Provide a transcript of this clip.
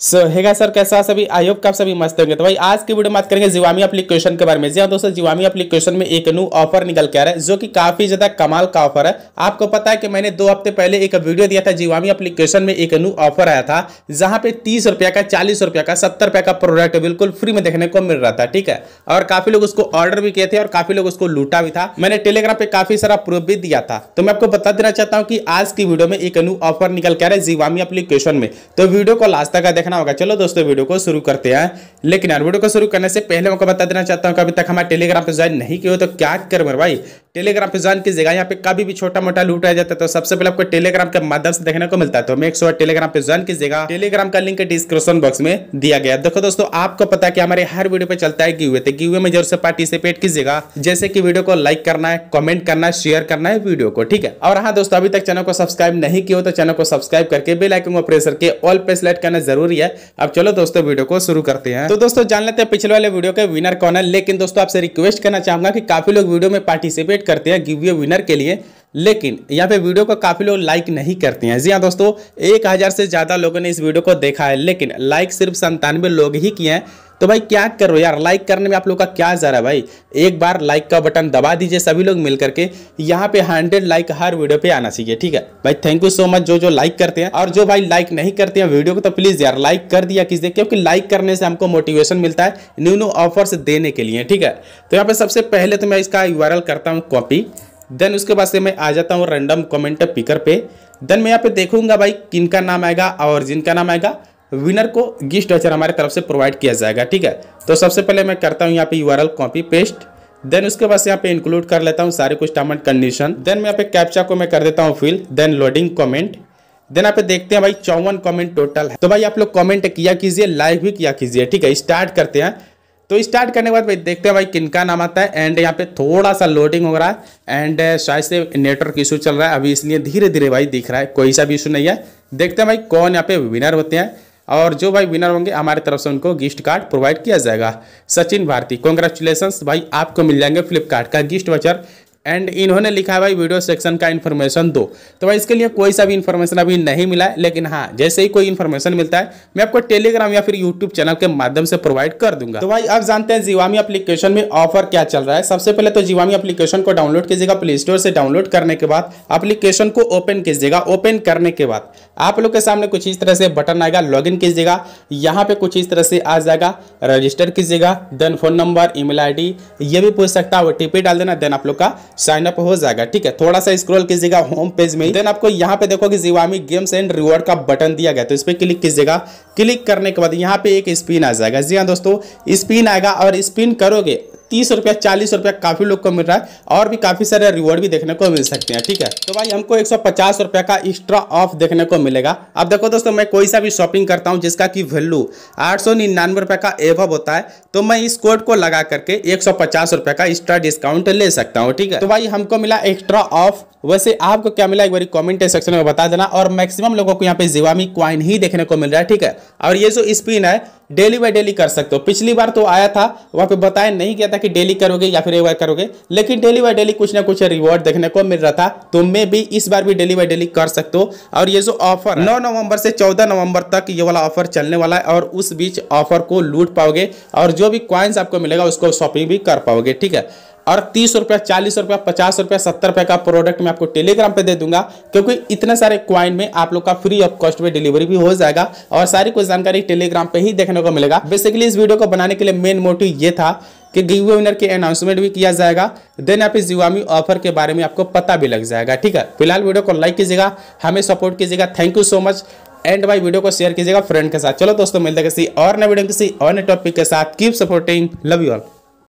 सो so, हेगा sir कैसा सभी आई होप आप सभी मस्त होंगे तो भाई आज की वीडियो में बात करेंगे जीवामी एप्लीकेशन के बारे में जी हाँ दोस्तों जीवामी एप्लीकेशन में एक न्यू ऑफर निकल के आ रहा है जो कि काफी ज्यादा कमाल का ऑफर है आपको पता है कि मैंने दो हफ्ते पहले एक वीडियो दिया था जीवामी एप्लीकेशन में एक न्यू ऑफर आया था जहां पे तीस रुपया का चालीस रुपया का सत्तर रुपया का प्रोडक्ट बिल्कुल फ्री में देखने को मिल रहा था ठीक है और काफी लोग उसको ऑर्डर भी किए थे और काफी लोग उसको लूटा भी था मैंने टेलीग्राम पे काफी सारा प्रूफ भी दिया था तो मैं आपको बता देना चाहता हूँ कि आज की वीडियो में एक न्यू ऑफर निकल के आ रहा है जीवामी अपलीकेशन में तो वीडियो को लास्ट तक देखना होगा चलो दोस्तों वीडियो को शुरू करते हैं लेकिन यार वीडियो को शुरू करने से पहले मैं बता देना चाहता हूँ कि अभी तक हमारे टेलीग्राम पर ज्वाइन नहीं किया तो क्या करूँ भाई टेलीग्राम पे ज्वाइन कीजिएगा यहाँ पे कभी भी छोटा मोटा लूट आ जाता है तो सबसे पहले आपको टेलीग्राम के माध्यम से देखने को मिलता है तो एक सौ टेलीग्राम पे ज्वाइन कीजिएगा टेलीग्राम का लिंक डिस्क्रिप्शन बॉक्स में दिया गया देखो दोस्तों आपको पता है कि हमारे हर वीडियो पे चलता है गिवे तो गिवे में जरूर से पार्टिसिपेट कीजिएगा जैसे की वीडियो को लाइक करना है कॉमेंट करना है शेयर करना है वीडियो को ठीक है और हाँ दोस्तों अभी तक चैनल को सब्सक्राइब नहीं किया तो चैनल को सब्सक्राइब करके बेलाइकन को प्रेस करके ऑल पे सिलेक्ट करना जरूरी है अब चलो दोस्तों वीडियो को शुरू करते हैं तो दोस्तों जान लेते हैं पिछले वाले वीडियो के विनर कौन है लेकिन दोस्तों आपसे रिक्वेस्ट करना चाहूंगा कि काफी लोग वीडियो में पार्टिसिपेट करते हैं गिव विनर के लिए लेकिन यहाँ पे वीडियो को काफ़ी लोग लाइक नहीं करते हैं जी हाँ दोस्तों एक हज़ार से ज़्यादा लोगों ने इस वीडियो को देखा है लेकिन लाइक सिर्फ संतानवे लोग ही किए हैं तो भाई क्या करो यार लाइक करने में आप लोग का क्या जा रहा है भाई एक बार लाइक का बटन दबा दीजिए सभी लोग मिल करके यहाँ पे हंड्रेड लाइक हर वीडियो पे आना चाहिए ठीक है भाई थैंक यू सो मच जो जो लाइक करते हैं और जो भाई लाइक नहीं करते हैं वीडियो को तो प्लीज़ यार लाइक कर दिया किसी क्योंकि लाइक करने से हमको मोटिवेशन मिलता है न्यू न्यू ऑफर्स देने के लिए ठीक है तो यहाँ पे सबसे पहले तो मैं इसका यू करता हूँ कॉपी देन उसके बाद से मैं आ जाता हूँ रैंडम कमेंट पिकर पे देन मैं यहाँ पे देखूंगा भाई किन का नाम आएगा और जिनका नाम आएगा विनर को गिफ्ट वाचर हमारे तरफ से प्रोवाइड किया जाएगा ठीक है तो सबसे पहले मैं करता हूँ यहाँ पे यू कॉपी पेस्ट देन उसके बाद से यहाँ पे इंक्लूड कर लेता हूँ सारे कुछ टर्म एंड कंडीशन देन मैं यहाँ पे कैप्चा को मैं कर देता हूँ fill then loading comment then आप देखते हैं भाई चौवन कॉमेंट टोटल है तो भाई आप लोग कॉमेंट किया कीजिए लाइक भी किया कीजिए ठीक है स्टार्ट करते हैं तो स्टार्ट करने के बाद भाई देखते हैं भाई किनका नाम आता है एंड यहाँ पे थोड़ा सा लोडिंग हो रहा है एंड uh, शायद से नेटवर्क इशू चल रहा है अभी इसलिए धीरे धीरे भाई दिख रहा है कोई सा भी इशू नहीं है देखते हैं भाई कौन यहाँ पे विनर होते हैं और जो भाई विनर होंगे हमारे तरफ से उनको गिफ्ट कार्ड प्रोवाइड किया जाएगा सचिन भारती कॉन्ग्रेचुलेसन्स भाई आपको मिल जाएंगे फ्लिपकार्ट का गिफ्ट वचर एंड इन्होंने लिखा है भाई वीडियो सेक्शन का इन्फॉर्मेशन दो तो भाई इसके लिए कोई सा भी इन्फॉर्मेशन अभी नहीं मिला है लेकिन हाँ जैसे ही कोई इन्फॉर्मेशन मिलता है मैं आपको टेलीग्राम या फिर यूट्यूब चैनल के माध्यम से प्रोवाइड कर दूंगा तो भाई अब जानते हैं जीवामी अपलीकेशन में ऑफर क्या चल रहा है सबसे पहले तो जीवामी अप्लीकेशन को डाउनलोड कीजिएगा प्ले स्टोर से डाउनलोड करने के बाद अपलीकेशन को ओपन कीजिएगा ओपन करने के बाद आप लोग के सामने कुछ इस तरह से बटन आएगा लॉग इन कीजिएगा यहाँ पे कुछ इस तरह से आ जाएगा रजिस्टर कीजिएगा then phone number email ये भी पूछ सकता है ओटीपी डाल देना देन आप लोग का साइन अप हो जाएगा ठीक है थोड़ा सा स्क्रॉल कीजिएगा होम पेज में देन आपको यहाँ पे देखो कि जीवामी गेम्स एंड रिवॉर्ड का बटन दिया गया तो इस पर क्लिक कीजिएगा क्लिक करने के बाद यहाँ पे एक स्पिन आ जाएगा जी हाँ दोस्तों स्पिन आएगा और स्पिन करोगे तीस रुपया चालीस रुपया काफ़ी लोग को मिल रहा है और भी काफ़ी सारे रिवॉर्ड भी देखने को मिल सकते हैं ठीक है तो भाई हमको एक रुपया का एक्स्ट्रा ऑफ देखने को मिलेगा अब देखो दोस्तों मैं कोई सा भी शॉपिंग करता हूँ जिसका की वैल्यू आठ रुपये का एवब होता है तो मैं इस कोड को लगा करके एक रुपये का एक्स्ट्रा डिस्काउंट ले सकता हूँ ठीक है तो भाई हमको मिला एक्स्ट्रा ऑफ वैसे आपको क्या मिला एक बार कमेंट सेक्शन में बता देना और मैक्सिमम लोगों को यहाँ पे जीवामी क्वाइन ही देखने को मिल रहा है ठीक है और ये जो स्पिन है डेली बाय डेली कर सकते हो पिछली बार तो आया था वहां पे बताया नहीं गया था कि डेली करोगे या फिर एक बार करोगे लेकिन डेली बाय डेली कुछ ना कुछ रिवॉर्ड देखने को मिल रहा था तो मैं भी इस बार भी डेली बाय डेली कर सकते हो और ये जो ऑफर नौ नवंबर से चौदह नवंबर तक ये वाला ऑफर चलने वाला है और उस बीच ऑफर को लूट पाओगे और जो भी कॉइन्स आपको मिलेगा उसको शॉपिंग भी कर पाओगे ठीक है और तीस रुपया चालीस रुपया पचास रुपया सत्तर रुपये का प्रोडक्ट मैं आपको टेलीग्राम पे दे दूंगा क्योंकि इतने सारे क्वाइन में आप लोग का फ्री ऑफ कॉस्ट में डिलीवरी भी हो जाएगा और सारी कुछ जानकारी टेलीग्राम पे ही देखने को मिलेगा बेसिकली इस वीडियो को बनाने के लिए मेन मोटिव ये था कि गिवे विनर के अनाउंसमेंट भी किया जाएगा देन आप इस जीवामी ऑफर के बारे में आपको पता भी लग जाएगा ठीक है फिलहाल वीडियो को लाइक कीजिएगा हमें सपोर्ट कीजिएगा thank you so much and bye video को शेयर कीजिएगा फ्रेंड के साथ चलो दोस्तों मिलते किसी और नए वीडियो किसी और नए टॉपिक के साथ keep supporting love you all